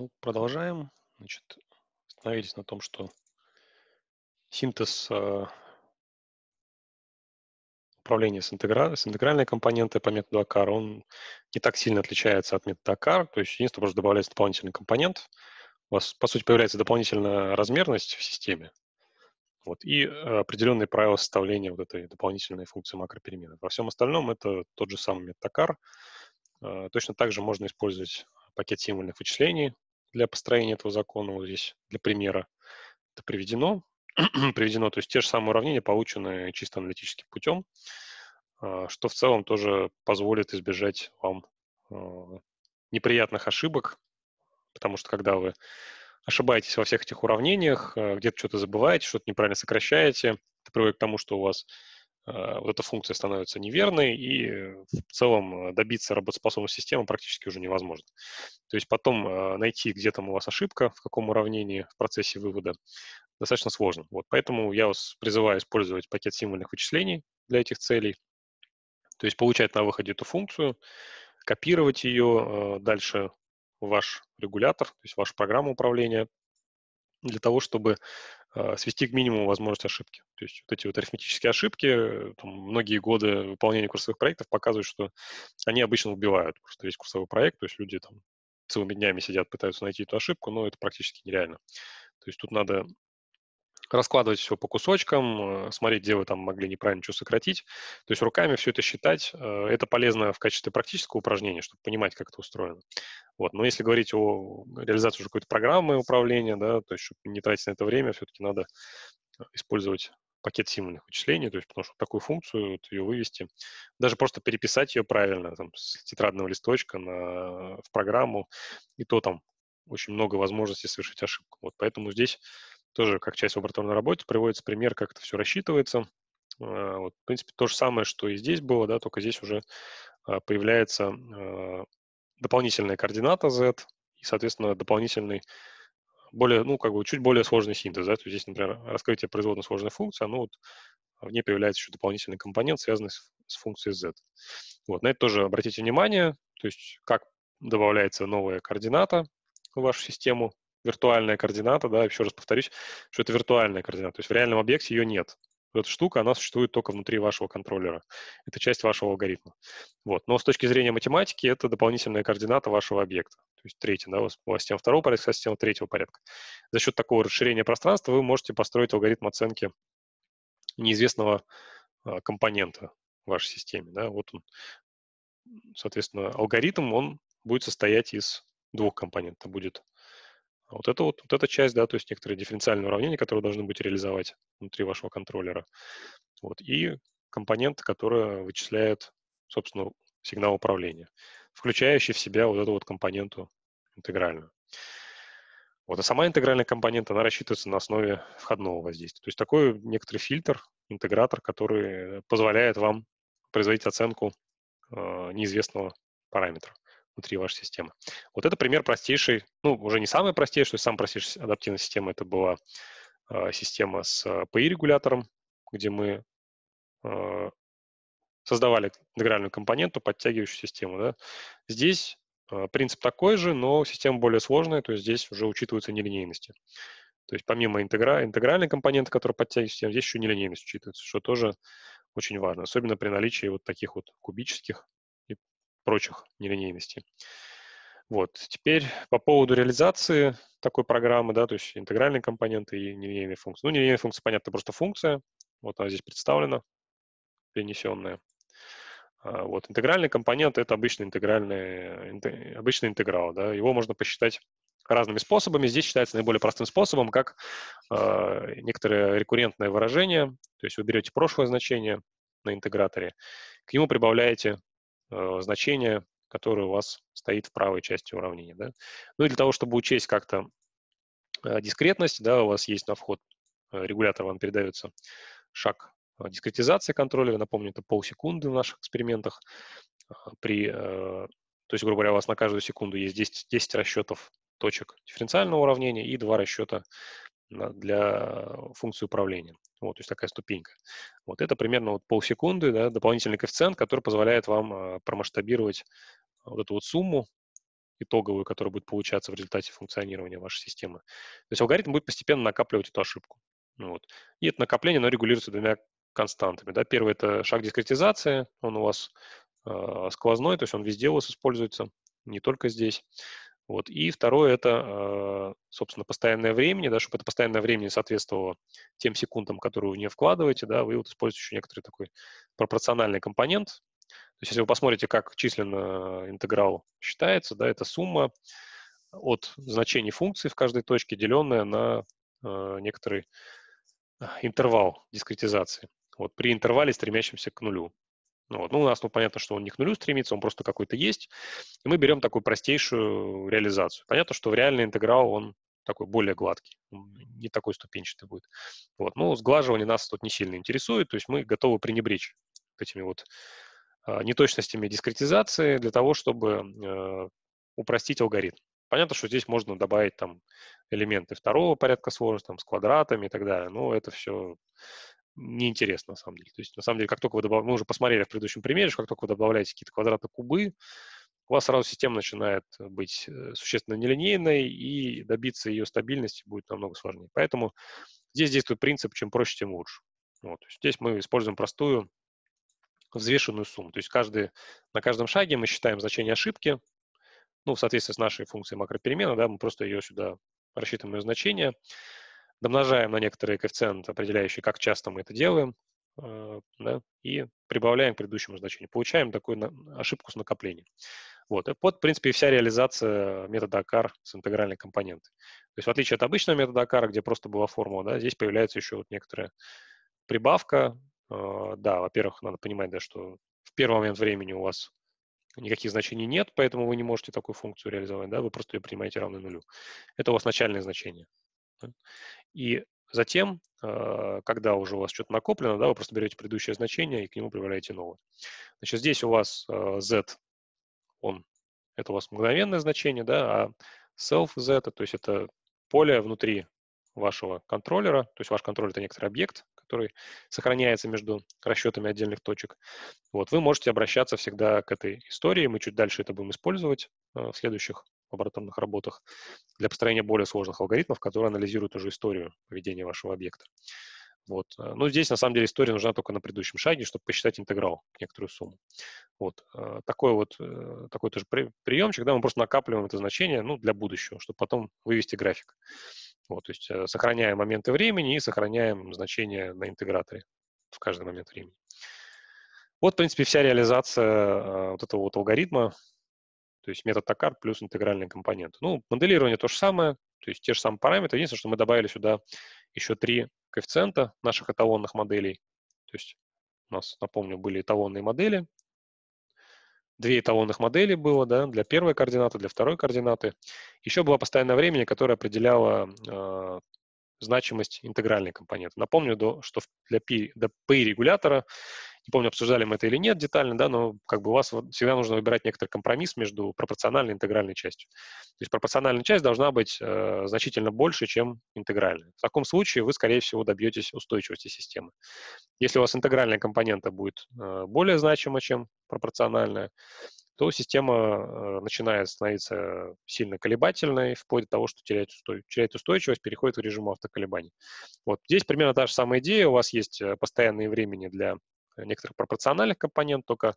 Ну, продолжаем. Значит, остановились на том, что синтез э, управления с, интегра... с интегральной компонентой по методу АКАР, он не так сильно отличается от метода АКАР, то есть единственное, просто добавляется дополнительный компонент, у вас, по сути, появляется дополнительная размерность в системе, вот, и э, определенные правила составления вот этой дополнительной функции макроперемены. Во всем остальном это тот же самый метод АКАР, э, точно так же можно использовать пакет символьных вычислений, для построения этого закона, вот здесь для примера это приведено. приведено, то есть те же самые уравнения, полученные чисто аналитическим путем, а, что в целом тоже позволит избежать вам а, неприятных ошибок, потому что когда вы ошибаетесь во всех этих уравнениях, а, где-то что-то забываете, что-то неправильно сокращаете, это приводит к тому, что у вас Э, вот эта функция становится неверной, и в целом э, добиться работоспособной системы практически уже невозможно. То есть потом э, найти, где там у вас ошибка, в каком уравнении в процессе вывода, достаточно сложно. Вот, поэтому я вас призываю использовать пакет символьных вычислений для этих целей, то есть получать на выходе эту функцию, копировать ее дальше в ваш регулятор, то есть в вашу программу управления, для того, чтобы а, свести к минимуму возможность ошибки. То есть вот эти вот арифметические ошибки, э, там, многие годы выполнения курсовых проектов показывают, что они обычно убивают просто весь курсовой проект, то есть люди там целыми днями сидят, пытаются найти эту ошибку, но это практически нереально. То есть тут надо раскладывать все по кусочкам, э, смотреть, где вы там могли неправильно что сократить. То есть руками все это считать. Э, это полезно в качестве практического упражнения, чтобы понимать, как это устроено. Вот. Но если говорить о реализации уже какой-то программы управления, да, то есть чтобы не тратить на это время, все-таки надо э, использовать пакет символьных вычислений, то есть потому что такую функцию, вот, ее вывести, даже просто переписать ее правильно там, с тетрадного листочка на, в программу, и то там очень много возможностей совершить ошибку. Вот поэтому здесь тоже как часть лабораторной работы приводится пример, как это все рассчитывается. А, вот, в принципе, то же самое, что и здесь было, да, только здесь уже а, появляется а, дополнительная координата z и, соответственно, дополнительный более, ну, как бы чуть более сложный синтез. Да? То есть здесь, например, раскрытие производной сложной функции, ну вот в ней появляется еще дополнительный компонент, связанный с, с функцией z. Вот, на это тоже обратите внимание, то есть как добавляется новая координата в вашу систему, виртуальная координата, да, еще раз повторюсь, что это виртуальная координата, то есть в реальном объекте ее нет. Вот эта штука, она существует только внутри вашего контроллера. Это часть вашего алгоритма. Вот. Но с точки зрения математики это дополнительная координата вашего объекта. То есть третья, да, у вас была система второго порядка, система третьего порядка. За счет такого расширения пространства вы можете построить алгоритм оценки неизвестного а, компонента в вашей системе. Да. Вот он. Соответственно, алгоритм, он будет состоять из двух компонентов. Будет а вот это вот, вот эта часть, да, то есть некоторые дифференциальные уравнения, которые должны быть реализовать внутри вашего контроллера. Вот, и компонент, который вычисляет, собственно, сигнал управления, включающий в себя вот эту вот компоненту интегральную. Вот, а сама интегральная компонента, она рассчитывается на основе входного воздействия. То есть такой некоторый фильтр, интегратор, который позволяет вам производить оценку э, неизвестного параметра внутри вашей системы. Вот это пример простейшей, ну, уже не самый простейший, самая простейшая адаптивная система это была э, система с PI-регулятором, а, где мы э, создавали интегральную компоненту, подтягивающую систему. Да. Здесь э, принцип такой же, но система более сложная, то есть здесь уже учитываются нелинейности. То есть помимо интегра... интегральной компоненты, которая подтягивает систему, здесь еще нелинейность учитывается, что тоже очень важно, особенно при наличии вот таких вот кубических прочих нелинейностей. Вот. Теперь по поводу реализации такой программы, да, то есть интегральные компоненты и нелинейные функции. Ну, нелинейная функция, понятно, просто функция. Вот она здесь представлена, перенесенная. А, вот. Интегральный компонент – это обычный интегральный, обычный интеграл. Да. Его можно посчитать разными способами. Здесь считается наиболее простым способом, как э, некоторое рекуррентное выражение. То есть вы берете прошлое значение на интеграторе, к нему прибавляете Э, значение, которое у вас стоит в правой части уравнения. Да? Ну и для того, чтобы учесть как-то э, дискретность, да, у вас есть на вход э, регулятор, вам передается шаг э, дискретизации контроллера, напомню, это полсекунды в наших экспериментах. При, то есть, грубо говоря, у вас на каждую секунду есть 10, 10 расчетов точек дифференциального уравнения и два расчета для функции управления. Вот, то есть такая ступенька. Вот это примерно вот полсекунды, да, дополнительный коэффициент, который позволяет вам а, промасштабировать а, вот эту вот сумму итоговую, которая будет получаться в результате функционирования вашей системы. То есть алгоритм будет постепенно накапливать эту ошибку. Ну вот. И это накопление, оно регулируется двумя константами. Да? Первый – это шаг дискретизации, он у вас э, сквозной, то есть он везде у вас используется, не только здесь. Вот. И второе – это, э, собственно, постоянное время, да, чтобы это постоянное время соответствовало тем секундам, которые вы в нее вкладываете, да, вы вот используете еще некоторый такой пропорциональный компонент. То есть если вы посмотрите, как численно интеграл считается, да, это сумма от значений функции в каждой точке, деленная на э, некоторый э, интервал дискретизации. Вот при интервале, стремящемся к нулю. Ну, вот. ну, у нас, ну, понятно, что он не к нулю стремится, он просто какой-то есть. И мы берем такую простейшую реализацию. Понятно, что в реальный интеграл он такой более гладкий, не такой ступенчатый будет. Вот. ну, сглаживание нас тут не сильно интересует, то есть мы готовы пренебречь этими вот э, неточностями дискретизации для того, чтобы э, упростить алгоритм. Понятно, что здесь можно добавить там элементы второго порядка сложности, там, с квадратами и так далее, но это все неинтересно, на самом деле. То есть, на самом деле, как только вы добавляете, мы уже посмотрели в предыдущем примере, что как только вы добавляете какие-то квадраты, кубы, у вас сразу система начинает быть э, существенно нелинейной, и добиться ее стабильности будет намного сложнее. Поэтому здесь действует принцип «чем проще, тем лучше». Вот. Здесь мы используем простую взвешенную сумму. То есть каждый, на каждом шаге мы считаем значение ошибки, ну, в соответствии с нашей функцией макроперемена, да, мы просто ее сюда рассчитываем ее значение домножаем на некоторые коэффициенты, определяющие, как часто мы это делаем, а, да, и прибавляем к предыдущему значению. Получаем такую ошибку с накоплением. Вот. И под, в принципе, вся реализация метода ACAR с интегральной компонентой. То есть в отличие от обычного метода ACAR, где просто была формула, да, здесь появляется еще вот некоторая прибавка. А, да, во-первых, надо понимать, да, что в первый момент времени у вас никаких значений нет, поэтому вы не можете такую функцию реализовать, да, вы просто ее принимаете равной нулю. Это у вас начальное значение. И затем, э, когда уже у вас что-то накоплено, да, вы просто берете предыдущее значение и к нему прибавляете новое. Значит, здесь у вас э, z, он, это у вас мгновенное значение, да, а self z, то есть это поле внутри вашего контроллера, то есть ваш контроллер — это некоторый объект, который сохраняется между расчетами отдельных точек. Вот, вы можете обращаться всегда к этой истории, мы чуть дальше это будем использовать э, в следующих лабораторных работах для построения более сложных алгоритмов, которые анализируют уже историю поведения вашего объекта. Вот. Э, Но ну, здесь, на самом деле, история нужна только на предыдущем шаге, чтобы посчитать интеграл, некоторую сумму. Вот. Э, такой вот, э, такой тоже приемчик, да, мы просто накапливаем это значение, ну, для будущего, чтобы потом вывести график. Вот, то есть сохраняем моменты времени и сохраняем значение на интеграторе в каждый момент времени. Вот, в принципе, вся реализация вот этого вот алгоритма то есть метод токар плюс интегральный компонент. Ну, моделирование то же самое, то есть те же самые параметры. Единственное, что мы добавили сюда еще три коэффициента наших эталонных моделей. То есть у нас, напомню, были эталонные модели. Две эталонных модели было, да, для первой координаты, для второй координаты. Еще было постоянное время, которое определяло э, значимость интегральной компоненты. Напомню, до, что для P, до P регулятора не помню, обсуждали мы это или нет детально, да, но как бы у вас всегда нужно выбирать некоторый компромисс между пропорциональной и интегральной частью. То есть пропорциональная часть должна быть э, значительно больше, чем интегральная. В таком случае вы, скорее всего, добьетесь устойчивости системы. Если у вас интегральная компонента будет э, более значима, чем пропорциональная, то система э, начинает становиться сильно колебательной, вплоть до того, что теряет, устой... теряет устойчивость, переходит в режим автоколебаний. Вот здесь примерно та же самая идея. У вас есть э, постоянные времени для некоторых пропорциональных компонент, только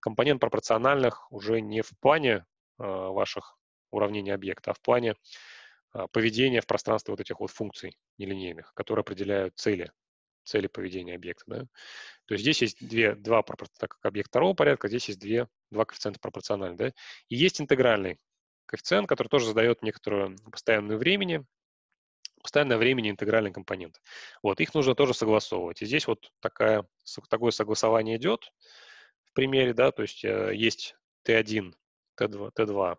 компонент пропорциональных уже не в плане а, ваших уравнений объекта, а в плане а, поведения в пространстве вот этих вот функций нелинейных, которые определяют цели, цели поведения объекта. Да? То есть здесь есть две, два, так как объект второго порядка, здесь есть две, два коэффициента пропорциональных. Да? И есть интегральный коэффициент, который тоже задает некоторую постоянную времени, постоянное времени интегральный компонент. Вот, их нужно тоже согласовывать. И здесь вот такая, такое согласование идет в примере, да, то есть э, есть T1, T2, T2.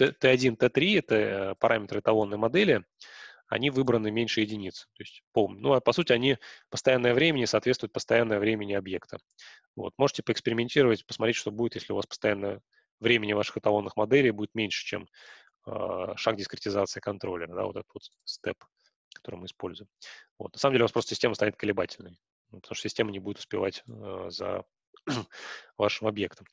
T1, T3 — это э, параметры эталонной модели, они выбраны меньше единицы То есть, пол, ну, а по сути, они постоянное времени соответствуют постоянное времени объекта. Вот. Можете поэкспериментировать, посмотреть, что будет, если у вас постоянное времени ваших эталонных моделей будет меньше, чем а, шаг дискретизации контроллера, да, вот этот вот степ, который мы используем. Вот. На самом деле у вас просто система станет колебательной, ну, потому что система не будет успевать а, за вашим объектом.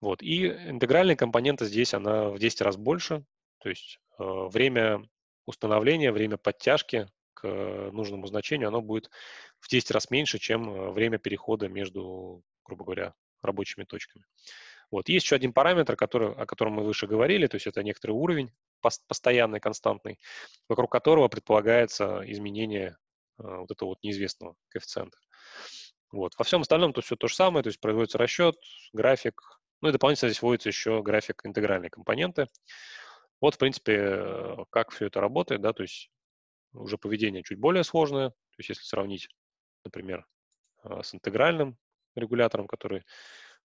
Вот. И интегральная компонента здесь, она в 10 раз больше, то есть а, время установления, время подтяжки к нужному значению, оно будет в 10 раз меньше, чем время перехода между, грубо говоря, рабочими точками. Вот. Есть еще один параметр, который, о котором мы выше говорили, то есть это некоторый уровень постоянный, константный, вокруг которого предполагается изменение а, вот этого вот неизвестного коэффициента. Вот. Во всем остальном то все то же самое, то есть производится расчет, график, ну и дополнительно здесь вводится еще график интегральной компоненты. Вот, в принципе, как все это работает, да, то есть уже поведение чуть более сложное, то есть если сравнить, например, а, с интегральным регулятором, который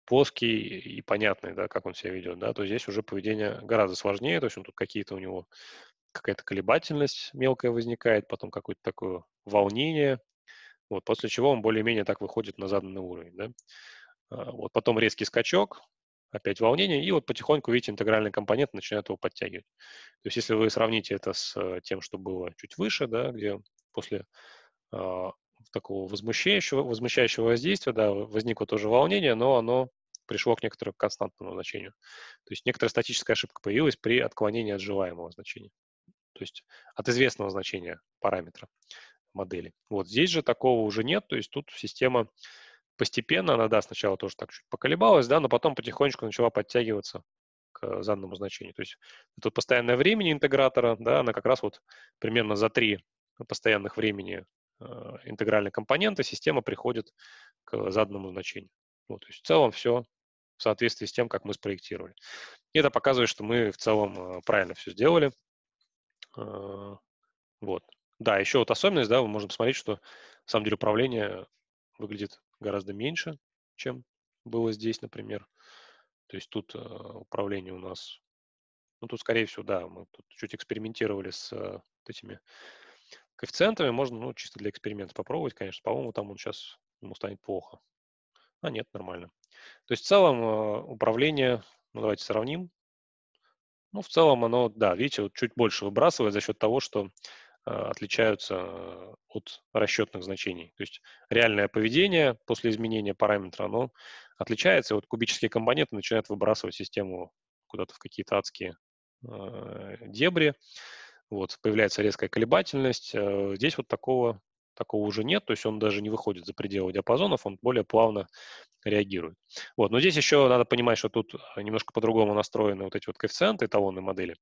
плоский и понятный, да, как он себя ведет, да, то здесь уже поведение гораздо сложнее, то есть он тут какие-то у него какая-то колебательность мелкая возникает, потом какое-то такое волнение, вот, после чего он более-менее так выходит на заданный уровень, да. А, вот, потом резкий скачок, опять волнение, и вот потихоньку, видите, интегральный компонент начинает его подтягивать. То есть если вы сравните это с э, тем, что было чуть выше, да, где после а, такого возмущающего, возмущающего воздействия, да, возникло тоже волнение, но оно пришло к некоторому константному значению. То есть некоторая статическая ошибка появилась при отклонении от желаемого значения, то есть от известного значения параметра модели. Вот здесь же такого уже нет, то есть тут система постепенно, она, да, сначала тоже так чуть поколебалась, да, но потом потихонечку начала подтягиваться к заданному значению. То есть это постоянное время интегратора, да, она как раз вот примерно за три постоянных времени э, интегральной компоненты система приходит к заданному значению. Вот, то есть в целом все в соответствии с тем, как мы спроектировали. И это показывает, что мы в целом э, правильно все сделали. Э, вот. Да, еще вот особенность, да, мы можем посмотреть, что на самом деле управление выглядит гораздо меньше, чем было здесь, например. То есть тут э, управление у нас, ну тут, скорее всего, да, мы тут чуть экспериментировали с вот этими коэффициентами. Можно, ну, чисто для эксперимента попробовать, конечно. По-моему, там он сейчас ему станет плохо. А нет, нормально. То есть в целом э, управление, ну давайте сравним, ну в целом оно, да, видите, вот чуть больше выбрасывает за счет того, что э, отличаются э, от расчетных значений. То есть реальное поведение после изменения параметра, оно отличается, и вот кубические компоненты начинают выбрасывать систему куда-то в какие-то адские э, дебри. Вот, появляется резкая колебательность. Э, здесь вот такого такого уже нет, то есть он даже не выходит за пределы диапазонов, он более плавно реагирует. Вот. Но здесь еще надо понимать, что тут э, немножко по-другому настроены вот эти вот коэффициенты эталонной модели.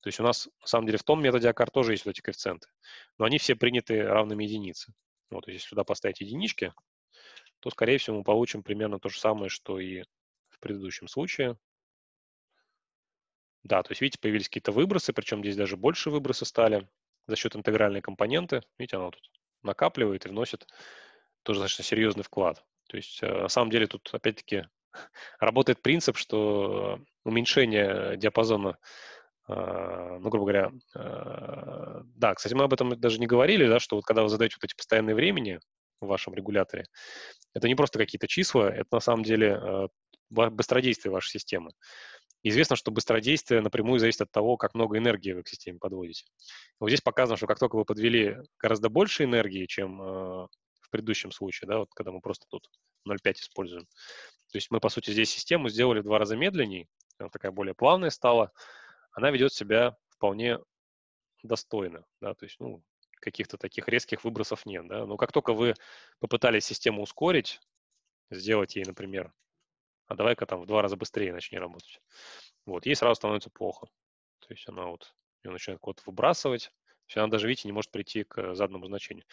То есть у нас, на самом деле, в том методе АКАР тоже есть вот эти коэффициенты, но они все приняты равными единице. Вот, если сюда поставить единички, то, скорее всего, мы получим примерно то же самое, что и в предыдущем случае. Да, то есть, видите, появились какие-то выбросы, причем здесь даже больше выбросы стали за счет интегральной компоненты. Видите, она тут накапливает и вносит тоже достаточно серьезный вклад. То есть э, на самом деле тут опять-таки работает принцип, что уменьшение диапазона, а, ну, грубо говоря, а, да, кстати, мы об этом даже не говорили, да, что вот когда вы задаете вот эти постоянные времени в вашем регуляторе, это не просто какие-то числа, это на самом деле а, быстродействие вашей системы. Известно, что быстродействие напрямую зависит от того, как много энергии вы к системе подводите. Вот здесь показано, что как только вы подвели гораздо больше энергии, чем э, в предыдущем случае, да, вот когда мы просто тут 0,5 используем. То есть мы, по сути, здесь систему сделали в два раза медленней, она такая более плавная стала, она ведет себя вполне достойно, да, то есть, ну, каких-то таких резких выбросов нет, да. Но как только вы попытались систему ускорить, сделать ей, например, а давай-ка там в два раза быстрее начни работать. Вот, ей сразу становится плохо. То есть она вот, ее начинает код выбрасывать, то есть она даже, видите, не может прийти к заданному значению.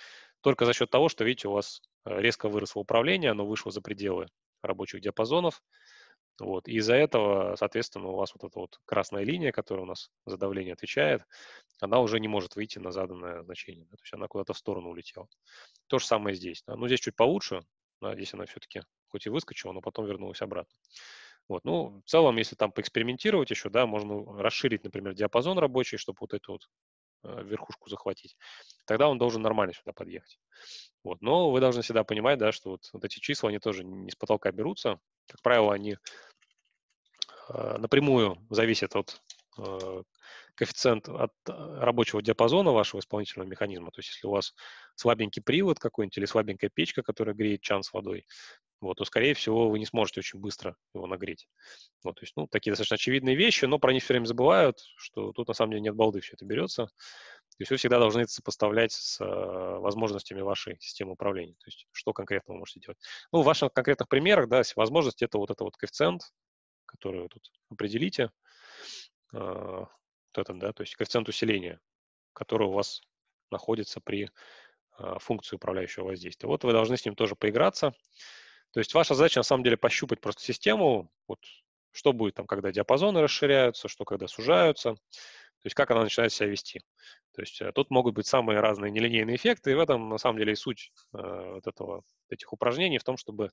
Только за счет того, что, видите, у вас э, резко выросло управление, оно вышло за пределы рабочих диапазонов, вот. И из-за этого, соответственно, у вас вот эта вот красная линия, которая у нас за давление отвечает, она уже не может выйти на заданное значение. То есть она куда-то в сторону улетела. То же самое здесь. Но ну, здесь чуть получше. Да? Здесь она все-таки хоть и выскочила, но потом вернулась обратно. Вот. Ну, в целом, если там поэкспериментировать еще, да, можно расширить, например, диапазон рабочий, чтобы вот эту вот э, верхушку захватить, тогда он должен нормально сюда подъехать. Вот. Но вы должны всегда понимать, да, что вот, вот эти числа, они тоже не с потолка берутся. Как правило, они э, напрямую зависят от э, коэффициент от э, рабочего диапазона вашего исполнительного механизма. То есть если у вас слабенький привод какой-нибудь или слабенькая печка, которая греет чан с водой, вот, то, скорее всего, вы не сможете очень быстро его нагреть. Вот, то есть, ну, такие достаточно очевидные вещи, но про них все время забывают, что тут, на самом деле, нет балды все это берется. То есть вы всегда должны это сопоставлять с э, возможностями вашей системы управления. То есть что конкретно вы можете делать. Ну, в ваших конкретных примерах, да, возможность – это вот это вот коэффициент, который вы тут определите. Э, вот этом, да, то есть коэффициент усиления, который у вас находится при э, функции управляющего воздействия. Вот вы должны с ним тоже поиграться. То есть ваша задача на самом деле пощупать просто систему, вот что будет там, когда диапазоны расширяются, что когда сужаются, то есть как она начинает себя вести. То есть э, тут могут быть самые разные нелинейные эффекты, и в этом на самом деле и суть э, вот этого, этих упражнений в том, чтобы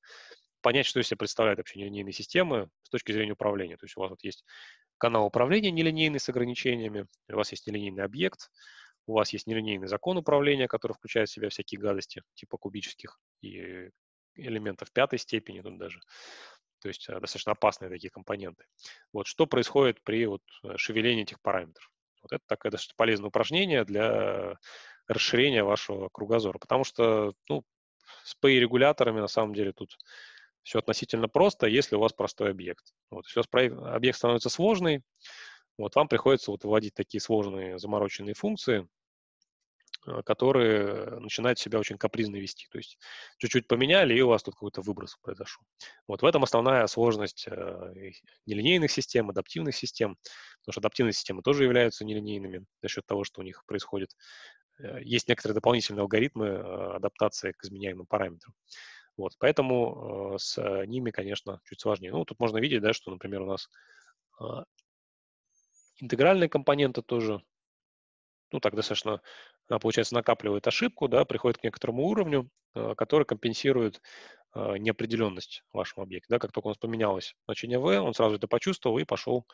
понять, что из себя представляют вообще нелинейные системы с точки зрения управления. То есть у вас вот есть канал управления нелинейный с ограничениями, у вас есть нелинейный объект, у вас есть нелинейный закон управления, который включает в себя всякие гадости типа кубических и элементов пятой степени тут даже. То есть э, достаточно опасные такие компоненты. Вот что происходит при вот э, шевелении этих параметров. Вот это такое достаточно полезное упражнение для расширения вашего кругозора. Потому что ну, с PI-регуляторами на самом деле тут все относительно просто, если у вас простой объект. Вот, если у вас объект становится сложный, вот вам приходится вот вводить такие сложные замороченные функции, Э, которые начинают себя очень капризно вести. То есть чуть-чуть поменяли, и у вас тут какой-то выброс произошел. Вот в этом основная сложность э, нелинейных систем, адаптивных систем, потому что адаптивные системы тоже являются нелинейными за счет того, что у них происходит. Э, есть некоторые дополнительные алгоритмы адаптации к изменяемым параметрам. Вот, поэтому с ними, конечно, чуть сложнее. Ну, тут можно видеть, да, что, например, у нас интегральные компоненты тоже ну, так достаточно получается, накапливает ошибку, да, приходит к некоторому уровню, э, который компенсирует э, неопределенность в вашем объекте. Да, как только у нас поменялось значение v, он сразу это почувствовал и пошел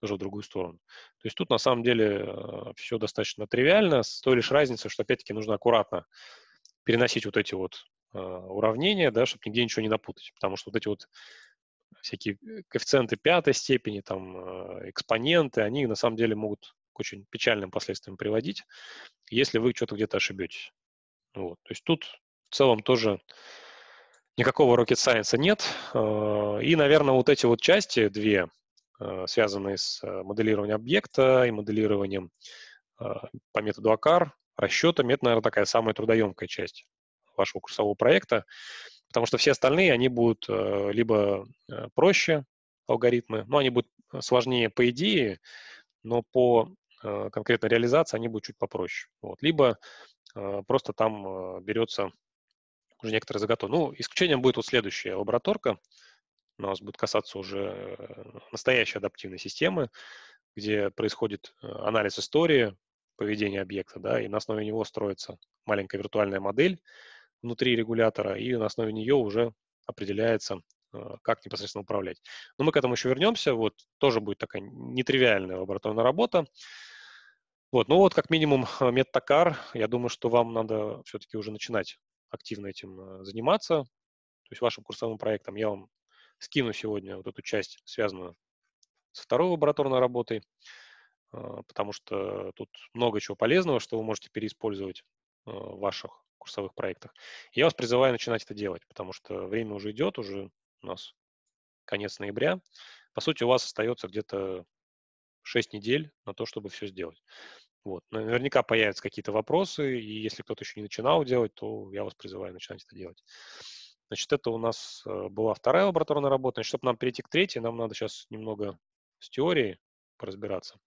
уже в другую сторону. То есть тут на самом деле э, все достаточно тривиально, с той лишь разницей, что опять-таки нужно аккуратно переносить вот эти вот уравнения, да, чтобы нигде ничего не напутать, потому что вот эти вот всякие коэффициенты пятой степени, там, экспоненты, они на самом деле могут очень печальным последствиям приводить, если вы что-то где-то ошибетесь. Вот. То есть тут в целом тоже никакого rocket science нет. Э, и, наверное, вот эти вот части, две, э, связанные с э, моделированием объекта и моделированием по методу АКАР, расчетами, это, наверное, такая самая трудоемкая часть вашего курсового проекта, потому что все остальные, они будут либо проще, алгоритмы, но они будут сложнее по идее, но по Э, конкретно реализация, они будут чуть попроще. Вот. Либо э, просто там э, берется уже некоторые заготовки. Ну, исключением будет вот следующая лабораторка. У нас будет касаться уже настоящей адаптивной системы, где происходит анализ истории, поведения объекта, да, и на основе него строится маленькая виртуальная модель внутри регулятора, и на основе нее уже определяется, как непосредственно управлять. Но мы к этому еще вернемся. Вот тоже будет такая нетривиальная лабораторная работа. Вот, ну вот как минимум э, медтокар, я думаю, что вам надо все-таки уже начинать активно этим э, заниматься, то есть вашим курсовым проектом. Я вам скину сегодня вот эту часть, связанную с второй лабораторной работой, э, потому что тут много чего полезного, что вы можете переиспользовать в ваших курсовых проектах. Я вас призываю начинать это делать, потому что время уже идет, уже у нас конец ноября. По сути, у вас остается где-то 6 недель на то, чтобы все сделать. Вот. Наверняка появятся какие-то вопросы, и если кто-то еще не начинал делать, то я вас призываю начинать это делать. Значит, это у нас э, была вторая лабораторная работа. Значит, чтобы нам перейти к третьей, нам надо сейчас немного с теорией поразбираться.